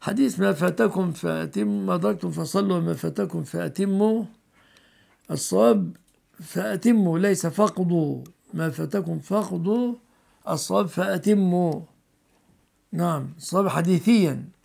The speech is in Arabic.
حديث ما فاتكم فأتم ما دركتم فصلوا ما فاتكم فأتموا الصواب فأتموا ليس فقدوا ما فاتكم فقدوا الصواب فأتموا نعم الصواب حديثيا